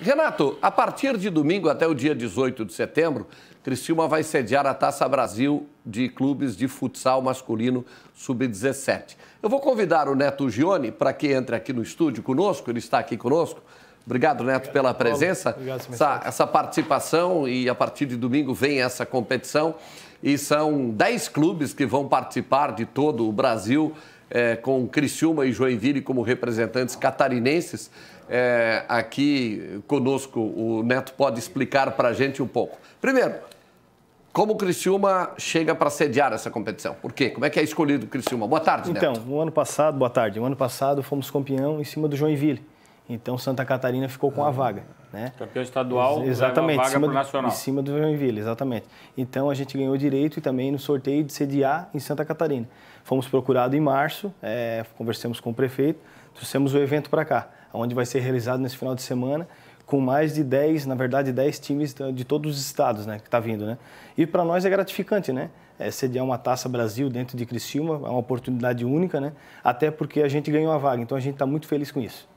Renato, a partir de domingo até o dia 18 de setembro, Criciúma vai sediar a Taça Brasil de clubes de futsal masculino sub-17. Eu vou convidar o Neto Gione para que entre aqui no estúdio conosco, ele está aqui conosco. Obrigado, Neto, Obrigado, pela presença, Obrigado, essa, essa participação e a partir de domingo vem essa competição e são 10 clubes que vão participar de todo o Brasil é, com Criciúma e Joinville como representantes catarinenses. É, aqui conosco, o Neto pode explicar para a gente um pouco. Primeiro, como o Criciúma chega para sediar essa competição? Por quê? Como é que é escolhido o Criciúma? Boa tarde, Neto. Então, no ano passado, boa tarde, no ano passado fomos campeão em cima do Joinville. Então, Santa Catarina ficou com a vaga. Né? Campeão estadual, exatamente, vaga para nacional. Em cima do Joinville, exatamente. Então a gente ganhou direito e também no sorteio de sediar em Santa Catarina. Fomos procurados em março, é, conversamos com o prefeito, trouxemos o evento para cá, onde vai ser realizado nesse final de semana com mais de 10, na verdade 10 times de todos os estados né, que está vindo. Né? E para nós é gratificante, né? É, sediar é uma Taça Brasil dentro de Criciúma, é uma oportunidade única, né? até porque a gente ganhou a vaga, então a gente está muito feliz com isso.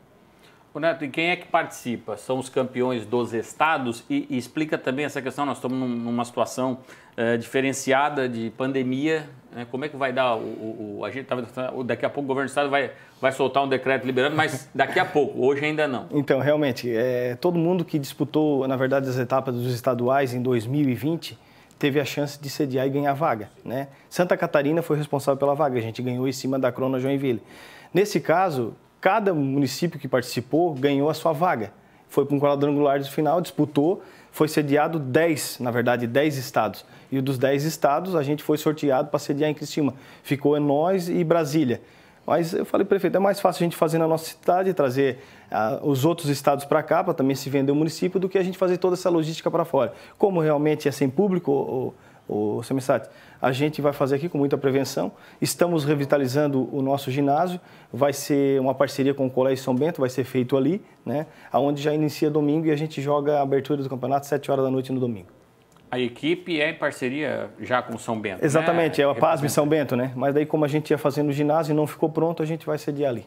O Neto, e quem é que participa? São os campeões dos estados? E, e explica também essa questão, nós estamos num, numa situação é, diferenciada de pandemia, né? como é que vai dar o... o, o a gente tava, tá tá, daqui a pouco o governo do estado vai, vai soltar um decreto liberando, mas daqui a pouco, hoje ainda não. Então, realmente, é, todo mundo que disputou, na verdade, as etapas dos estaduais em 2020 teve a chance de sediar e ganhar vaga. Né? Santa Catarina foi responsável pela vaga, a gente ganhou em cima da Crona Joinville. Nesse caso, cada município que participou ganhou a sua vaga. Foi para um quadrangular de final, disputou, foi sediado 10, na verdade, 10 estados. E dos 10 estados, a gente foi sorteado para sediar em Cristina. Ficou em nós e Brasília. Mas eu falei, prefeito, é mais fácil a gente fazer na nossa cidade, trazer ah, os outros estados para cá, para também se vender o município, do que a gente fazer toda essa logística para fora. Como realmente é sem público, o, o Semissat. A gente vai fazer aqui com muita prevenção. Estamos revitalizando o nosso ginásio. Vai ser uma parceria com o Colégio São Bento, vai ser feito ali, né? Aonde já inicia domingo e a gente joga a abertura do campeonato às 7 horas da noite no domingo. A equipe é em parceria já com o São Bento. Né? Exatamente, né? é a Paz e São Bento, né? Mas daí como a gente ia fazendo o ginásio e não ficou pronto, a gente vai sediar ali.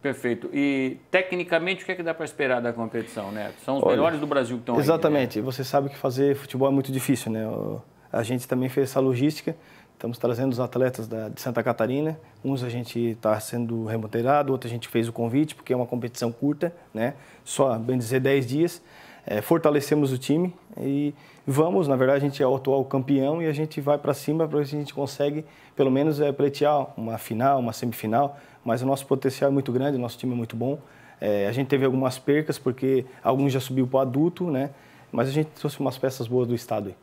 Perfeito. E tecnicamente, o que é que dá para esperar da competição, né? São os Olha, melhores do Brasil que estão Exatamente. Aí, né? Você sabe que fazer futebol é muito difícil, né? a gente também fez essa logística. Estamos trazendo os atletas da, de Santa Catarina. Uns a gente está sendo remunerado, outros a gente fez o convite, porque é uma competição curta, né? Só, bem dizer, 10 dias. É, fortalecemos o time e vamos, na verdade, a gente é o atual campeão e a gente vai para cima para ver se a gente consegue, pelo menos, é, pleitear uma final, uma semifinal. Mas o nosso potencial é muito grande, o nosso time é muito bom. É, a gente teve algumas percas, porque alguns já subiu para adulto, né? Mas a gente trouxe umas peças boas do estado aí.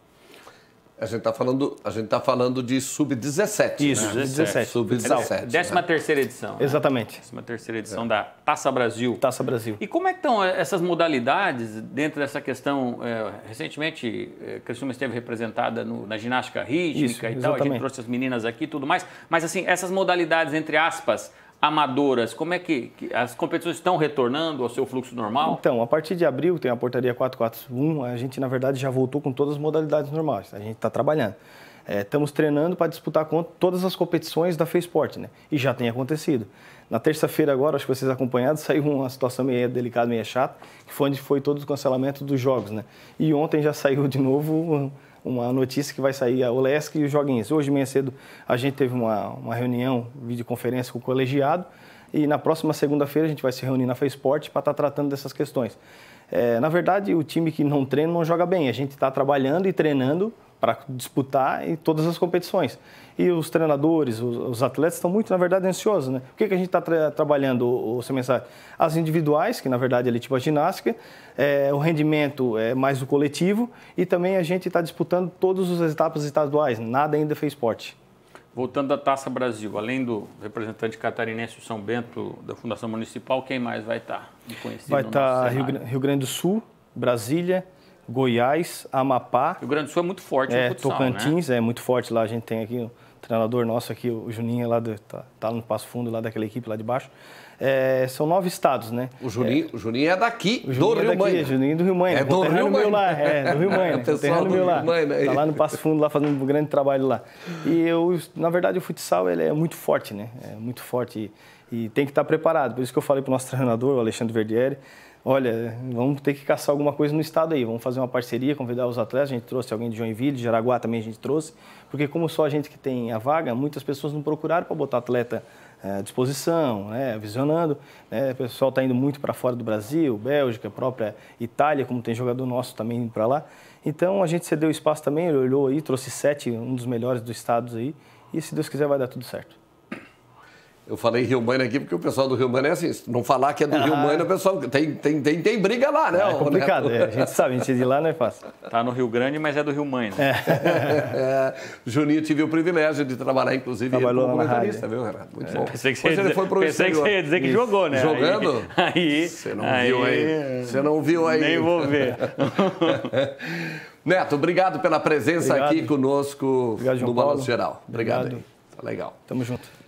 A gente está falando, a gente tá falando de sub-17. Isso, né? 17. Sub-17. Então, né? Décima terceira edição. Né? Exatamente. Décima terceira edição é. da Taça Brasil. Taça Brasil. E como é que estão essas modalidades dentro dessa questão? É, recentemente, é, Criciúma esteve representada no, na ginástica rítmica Isso, e tal. Exatamente. A gente trouxe as meninas aqui e tudo mais. Mas assim, essas modalidades, entre aspas, amadoras, como é que, que, as competições estão retornando ao seu fluxo normal? Então, a partir de abril tem a portaria 441, a gente na verdade já voltou com todas as modalidades normais, a gente está trabalhando. É, estamos treinando para disputar com todas as competições da FESPORT, né? E já tem acontecido. Na terça-feira agora, acho que vocês acompanharam, saiu uma situação meio delicada, meio chata, que foi onde foi todo o cancelamento dos jogos, né? E ontem já saiu de novo uma notícia que vai sair a Olesc e os joguinhos. Hoje, manhã cedo, a gente teve uma, uma reunião, videoconferência com o colegiado e na próxima segunda-feira a gente vai se reunir na FESPORT para estar tá tratando dessas questões. É, na verdade, o time que não treina não joga bem. A gente está trabalhando e treinando para disputar em todas as competições. E os treinadores, os, os atletas estão muito, na verdade, ansiosos. Né? O que, que a gente está tra trabalhando, o, o Semensar? As individuais, que na verdade é tipo a ginástica, é, o rendimento é mais o coletivo e também a gente está disputando todas as etapas estaduais, nada ainda fez esporte. Voltando à Taça Brasil, além do representante catarinense o São Bento da Fundação Municipal, quem mais vai estar? Tá vai tá estar Rio, Rio Grande do Sul, Brasília, Goiás, Amapá. O Rio Grande do Sul é muito forte é, no futsal, né? Tocantins, né? é muito forte lá. A gente tem aqui o treinador nosso aqui, o Juninho, lá do, tá, tá no Passo Fundo, lá daquela equipe lá de baixo. É, são nove estados, né? O Juninho é, o Juninho é daqui, o Juninho do é Rio Mãe. Juninho do Rio Mãe. É do Rio Mãe. Lá, é, do Rio é, Mãe. Né? do meu lá. Mãe, né? Tá lá no Passo Fundo, lá fazendo um grande trabalho lá. E eu, na verdade, o futsal ele é muito forte, né? É muito forte e, e tem que estar preparado. Por isso que eu falei para o nosso treinador, o Alexandre Verdieri, olha, vamos ter que caçar alguma coisa no estado aí, vamos fazer uma parceria, convidar os atletas, a gente trouxe alguém de Joinville, de Jaraguá também a gente trouxe, porque como só a gente que tem a vaga, muitas pessoas não procuraram para botar atleta eh, à disposição, né, visionando. Né, o pessoal está indo muito para fora do Brasil, Bélgica, própria Itália, como tem jogador nosso também indo para lá. Então a gente cedeu espaço também, ele olhou aí, trouxe sete, um dos melhores dos estados aí, e se Deus quiser vai dar tudo certo. Eu falei Rio Mano aqui porque o pessoal do Rio Mano é assim. Se não falar que é do ah. Rio Mano, o pessoal tem, tem, tem, tem briga lá, né? É né, complicado, é, a gente sabe, a gente ir lá não é fácil. Tá no Rio Grande, mas é do Rio Mano. Né? É. é. Juninho tive o privilégio de trabalhar, inclusive, Trabalhou como comentarista, viu, Renato? Muito é. bom. Pensei que você, dizer, foi pro pensei exterior. que você ia dizer que jogou, né? Jogando? Aí. Você não aí, viu aí. Você não viu aí. Nem vou ver. Neto, obrigado pela presença obrigado. aqui conosco obrigado, no Balanço Geral. Obrigado. obrigado. Tá legal. Tamo junto.